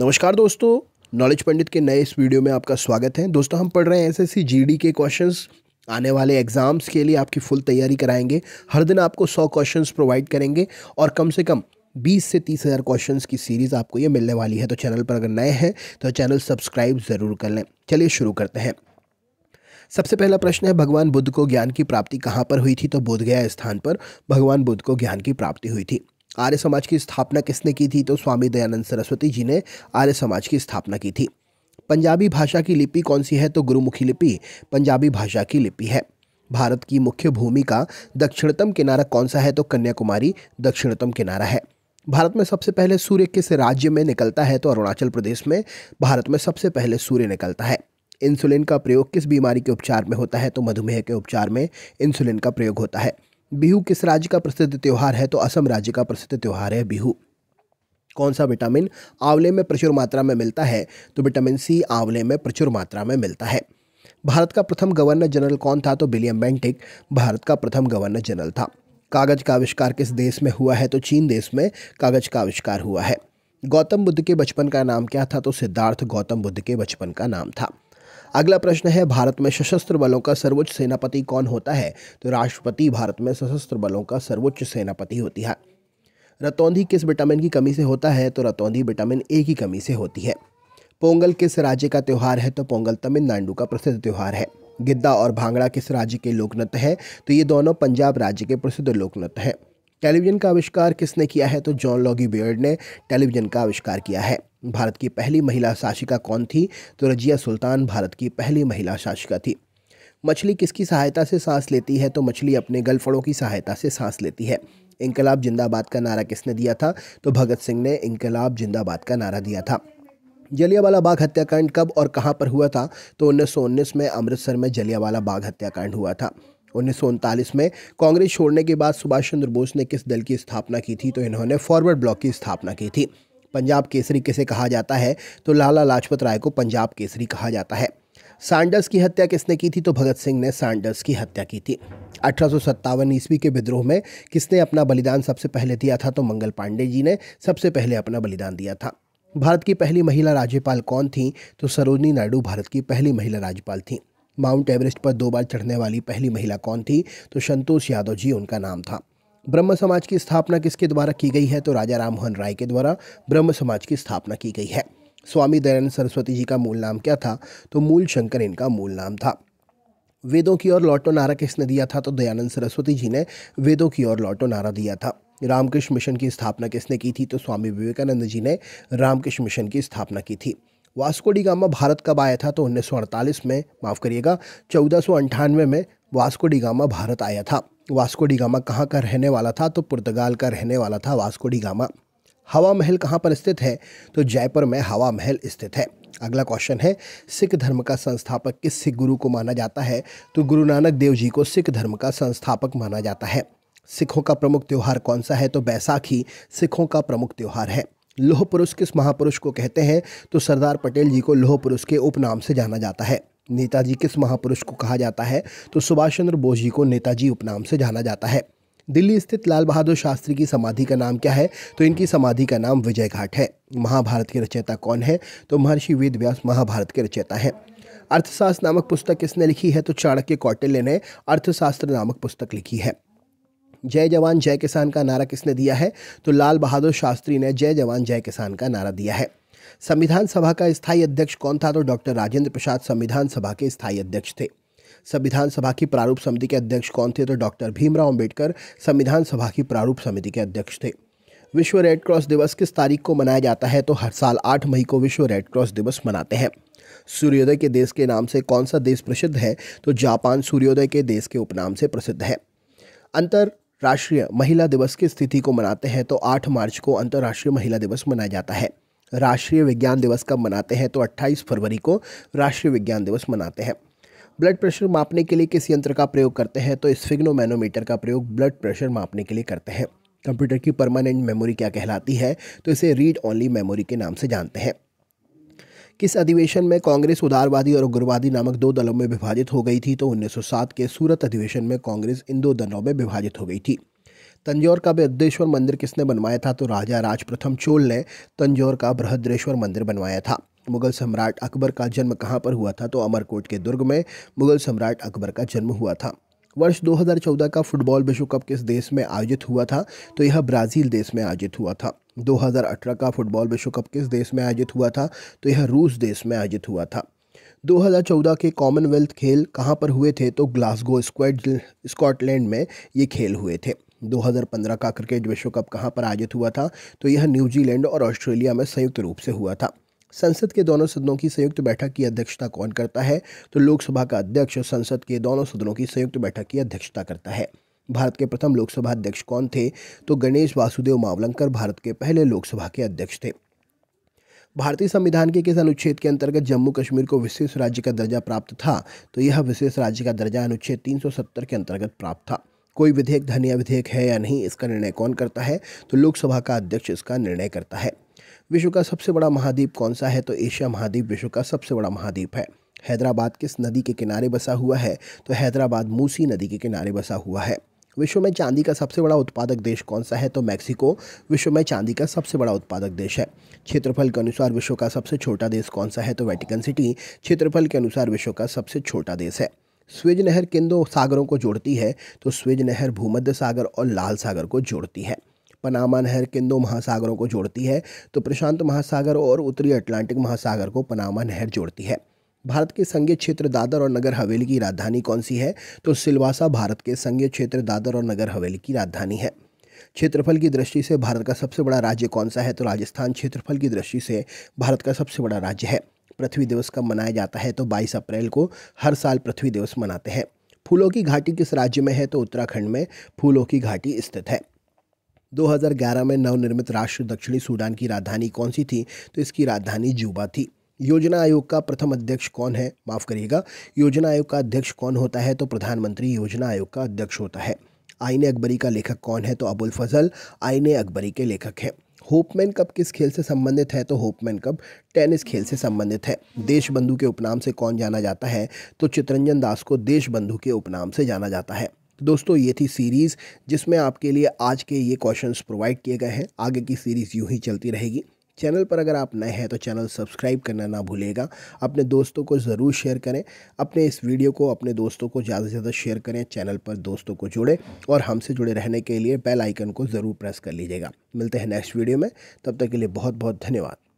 नमस्कार दोस्तों नॉलेज पंडित के नए इस वीडियो में आपका स्वागत है दोस्तों हम पढ़ रहे हैं एसएससी जीडी e के क्वेश्चंस आने वाले एग्ज़ाम्स के लिए आपकी फुल तैयारी कराएंगे हर दिन आपको सौ क्वेश्चंस प्रोवाइड करेंगे और कम से कम बीस से तीस हज़ार क्वेश्चन की सीरीज़ आपको ये मिलने वाली है तो चैनल पर अगर नए हैं तो चैनल सब्सक्राइब ज़रूर कर लें चलिए शुरू करते हैं सबसे पहला प्रश्न है भगवान बुद्ध को ज्ञान की प्राप्ति कहाँ पर हुई थी तो बोधगया स्थान पर भगवान बुद्ध को ज्ञान की प्राप्ति हुई थी आर्य समाज की स्थापना किसने की थी तो स्वामी दयानंद सरस्वती जी ने आर्य समाज की स्थापना की थी पंजाबी भाषा की लिपि कौन सी है तो गुरुमुखी लिपि पंजाबी भाषा की लिपि है भारत की मुख्य भूमि का दक्षिणतम किनारा कौन सा है तो कन्याकुमारी दक्षिणतम किनारा है भारत में सबसे पहले सूर्य किस राज्य में निकलता है तो अरुणाचल प्रदेश में भारत में सबसे पहले सूर्य निकलता है इंसुलिन का प्रयोग किस बीमारी के उपचार में होता है तो मधुमेह के उपचार में इंसुलिन का प्रयोग होता है बिहू किस राज्य का प्रसिद्ध त्यौहार है तो असम राज्य का प्रसिद्ध त्यौहार है बिहू कौन सा विटामिन आंवले में प्रचुर मात्रा में मिलता है तो विटामिन सी आंवले में प्रचुर मात्रा में मिलता है भारत का प्रथम गवर्नर जनरल कौन था तो विलियम बैंटिक भारत का प्रथम गवर्नर जनरल था कागज का आविष्कार किस देश में हुआ है तो चीन देश में कागज का आविष्कार हुआ है गौतम बुद्ध के बचपन का नाम क्या था तो सिद्धार्थ गौतम बुद्ध के बचपन का नाम था अगला प्रश्न है भारत में सशस्त्र बलों का सर्वोच्च सेनापति कौन होता है तो राष्ट्रपति भारत में सशस्त्र बलों का सर्वोच्च सेनापति होती है रतौंधी किस विटामिन की कमी से होता है तो रतौंधी विटामिन ए की कमी से होती है पोंगल किस राज्य का त्यौहार है तो पोंगल तमिलनाडु का प्रसिद्ध त्यौहार है गिद्दा और भांगड़ा किस राज्य के लोकनृत्य है तो ये दोनों पंजाब राज्य के प्रसिद्ध लोकनृत्य हैं टेलीविज़न का आविष्कार किसने किया है तो जॉन लॉगी बियर्ड ने टेलीविज़न का आविष्कार किया है भारत की पहली महिला शासिका कौन थी तो रजिया सुल्तान भारत की पहली महिला शासिका थी मछली किसकी सहायता से सांस लेती है तो मछली अपने गलफड़ों की सहायता से सांस लेती है इंकलाब जिंदाबाद का नारा किसने दिया था तो भगत सिंह ने इंकलाब जिंदाबाद का नारा दिया था जलियावाला बाग हत्याकांड कब और कहां पर हुआ था तो उन्नीस में अमृतसर में जलियावाला बाग हत्याकांड हुआ था उन्नीस में कांग्रेस छोड़ने के बाद सुभाष चंद्र बोस ने किस दल की स्थापना की थी तो इन्होंने फॉरवर्ड ब्लॉक की स्थापना की थी पंजाब केसरी किसे कहा जाता है तो लाला लाजपत राय को पंजाब केसरी कहा जाता है सैंडर्स की हत्या किसने की थी तो भगत सिंह ने सैंडर्स की हत्या की थी अठारह ईस्वी के विद्रोह में किसने अपना बलिदान सबसे पहले दिया था तो मंगल पांडे जी ने सबसे पहले अपना बलिदान दिया था भारत की पहली महिला राज्यपाल कौन थी तो सरोजनी नायडू भारत की पहली महिला राज्यपाल थीं माउंट एवरेस्ट पर दो बार चढ़ने वाली पहली महिला कौन थी तो संतोष यादव जी उनका नाम था ब्रह्म समाज की स्थापना किसके द्वारा की गई है तो राजा राममोहन राय के द्वारा ब्रह्म समाज की स्थापना की गई है स्वामी दयानंद सरस्वती जी का मूल नाम क्या था तो मूल शंकर इनका मूल नाम था वेदों की ओर लौटो नारा किसने दिया था तो दयानंद सरस्वती जी ने वेदों की ओर लौटो नारा दिया था रामकृष्ण मिशन की स्थापना किसने की थी तो स्वामी विवेकानंद जी ने रामकृष्ण मिशन की स्थापना की थी वास्को डी गामा भारत कब आया था तो 1948 में माफ़ करिएगा चौदह में वास्को डी गामा भारत आया था वास्को डी गामा कहाँ का रहने वाला था तो पुर्तगाल का रहने वाला था वास्को डी गामा हवा महल कहाँ पर स्थित है तो जयपुर में हवा महल स्थित है अगला क्वेश्चन है सिख धर्म का संस्थापक किस सिख गुरु को माना जाता है तो गुरु नानक देव जी को सिख धर्म का संस्थापक माना जाता है सिखों का प्रमुख त्यौहार कौन सा है तो बैसाखी सिखों का प्रमुख त्यौहार है लोह पुरुष किस महापुरुष को कहते हैं तो सरदार पटेल जी को लोह पुरुष के उपनाम से जाना जाता है नेताजी किस महापुरुष को कहा जाता है तो सुभाष चंद्र बोस जी को नेताजी उपनाम से जाना जाता है दिल्ली स्थित लाल बहादुर शास्त्री की समाधि का नाम क्या है तो इनकी समाधि का नाम विजय घाट है महाभारत के रचयिता कौन है तो महर्षि वेद व्यास महाभारत के रचयिता है अर्थशास्त्र नामक पुस्तक किसने लिखी है तो चाणक्य कौटिल्य ने अर्थशास्त्र नामक पुस्तक लिखी है जय जवान जय किसान का नारा किसने दिया है तो लाल बहादुर शास्त्री ने जय जवान जय किसान का नारा दिया है संविधान सभा का स्थायी अध्यक्ष कौन था तो डॉक्टर राजेंद्र प्रसाद संविधान सभा के स्थायी अध्यक्ष थे संविधान सभा की प्रारूप समिति के अध्यक्ष कौन थे तो डॉक्टर भीमराव अंबेडकर संविधान सभा की प्रारूप समिति के अध्यक्ष थे विश्व रेड क्रॉस दिवस किस तारीख को मनाया जाता है तो हर साल आठ मई को विश्व रेड क्रॉस दिवस मनाते हैं सूर्योदय के देश के नाम से कौन सा देश प्रसिद्ध है तो जापान सूर्योदय के देश के उपनाम से प्रसिद्ध है अंतर राष्ट्रीय महिला दिवस की स्थिति को मनाते हैं तो 8 मार्च को अंतर्राष्ट्रीय महिला दिवस मनाया जाता है राष्ट्रीय विज्ञान दिवस कब मनाते हैं तो 28 फरवरी को राष्ट्रीय विज्ञान दिवस मनाते हैं ब्लड प्रेशर मापने के लिए किस यंत्र का प्रयोग करते हैं तो स्फिग्नोमैनोमीटर का प्रयोग ब्लड प्रेशर मापने के लिए करते हैं कंप्यूटर की परमानेंट मेमोरी क्या कहलाती है तो इसे रीड ओनली मेमोरी के नाम से जानते हैं किस अधिवेशन में कांग्रेस उदारवादी और उग्रवादी नामक दो दलों में विभाजित हो गई थी तो 1907 के सूरत अधिवेशन में कांग्रेस इन दो दलों में विभाजित हो गई थी तंजौर का बृहदेश्वर मंदिर किसने बनवाया था तो राजा राज प्रथम चोल ने तंजौर का बृहद्रेश्वर मंदिर बनवाया था मुगल सम्राट अकबर का जन्म कहाँ पर हुआ था तो अमरकोट के दुर्ग में मुगल सम्राट अकबर का जन्म हुआ था वर्ष 2014 का फुटबॉल विश्व कप किस देश में आयोजित हुआ था तो यह ब्राज़ील देश में आयोजित हुआ था 2018 का फुटबॉल विश्व कप किस देश में आयोजित हुआ था तो यह रूस देश में आयोजित हुआ था 2014 के कॉमनवेल्थ खेल कहाँ पर हुए थे तो ग्लासगो स्कॉटलैंड में ये खेल हुए थे 2015 का क्रिकेट विश्व कप कहाँ पर आयोजित हुआ था तो यह न्यूजीलैंड और ऑस्ट्रेलिया में संयुक्त रूप से हुआ था संसद के दोनों सदनों की संयुक्त बैठक की अध्यक्षता कौन करता है तो लोकसभा का अध्यक्ष संसद के दोनों सदनों की संयुक्त बैठक की अध्यक्षता करता है भारत के प्रथम लोकसभा अध्यक्ष कौन थे तो गणेश वासुदेव मावलंकर भारत के पहले लोकसभा के अध्यक्ष थे भारतीय संविधान के किस अनुच्छेद के अंतर्गत जम्मू कश्मीर को विशेष राज्य का दर्जा प्राप्त था तो यह विशेष राज्य का दर्जा अनुच्छेद 370 के अंतर्गत प्राप्त था कोई विधेयक धनिया विधेयक है या नहीं इसका निर्णय कौन करता है तो लोकसभा का अध्यक्ष इसका निर्णय करता है विश्व का सबसे बड़ा महाद्वीप कौन सा है तो एशिया महाद्वीप विश्व का सबसे बड़ा महाद्वीप है हैदराबाद किस नदी के किनारे बसा हुआ है तो हैदराबाद मूसी नदी के किनारे बसा हुआ है विश्व में चांदी का सबसे बड़ा उत्पादक देश कौन सा है तो मैक्सिको विश्व में चांदी का सबसे बड़ा उत्पादक देश है क्षेत्रफल के अनुसार विश्व का सबसे छोटा देश कौन सा है तो वेटिकन सिटी क्षेत्रफल के अनुसार विश्व का सबसे छोटा देश है स्वेज नहर किन दो सागरों को जोड़ती है तो स्वेज नहर भूमध्य सागर और लाल सागर को जोड़ती है पनामा नहर किन दो महासागरों को जोड़ती है तो प्रशांत महासागर और उत्तरी अटलांटिक महासागर को पनामा नहर जोड़ती है भारत के संघीय क्षेत्र दादर और नगर हवेली की राजधानी कौन सी है तो सिलवासा भारत के संघीय क्षेत्र दादर और नगर हवेली की राजधानी है क्षेत्रफल की दृष्टि से भारत का सबसे बड़ा राज्य कौन सा है तो राजस्थान क्षेत्रफल की दृष्टि से भारत का सबसे बड़ा राज्य है पृथ्वी दिवस कब मनाया जाता है तो 22 अप्रैल को हर साल पृथ्वी दिवस मनाते हैं फूलों की घाटी किस राज्य में है तो उत्तराखंड में फूलों की घाटी स्थित है 2011 में नवनिर्मित राष्ट्र दक्षिणी सूडान की राजधानी कौन सी थी तो इसकी राजधानी जूबा थी योजना आयोग का प्रथम अध्यक्ष कौन है माफ़ करिएगा योजना आयोग का अध्यक्ष कौन होता है तो प्रधानमंत्री योजना आयोग का अध्यक्ष होता है आईने अकबरी का लेखक कौन है तो अबुल फजल आईने अकबरी के लेखक हैं होपमैन कप किस खेल से संबंधित है तो होपमैन कप टेनिस खेल से संबंधित है देशबंधु के उपनाम से कौन जाना जाता है तो चित्रंजन दास को देशबंधु के उपनाम से जाना जाता है तो दोस्तों ये थी सीरीज़ जिसमें आपके लिए आज के ये क्वेश्चंस प्रोवाइड किए गए हैं आगे की सीरीज़ यूं ही चलती रहेगी चैनल पर अगर आप नए हैं तो चैनल सब्सक्राइब करना ना भूलेगा अपने दोस्तों को ज़रूर शेयर करें अपने इस वीडियो को अपने दोस्तों को ज़्यादा से ज़्यादा शेयर करें चैनल पर दोस्तों को जोड़ें और हमसे जुड़े रहने के लिए बेल आइकन को ज़रूर प्रेस कर लीजिएगा मिलते हैं नेक्स्ट वीडियो में तब तक के लिए बहुत बहुत धन्यवाद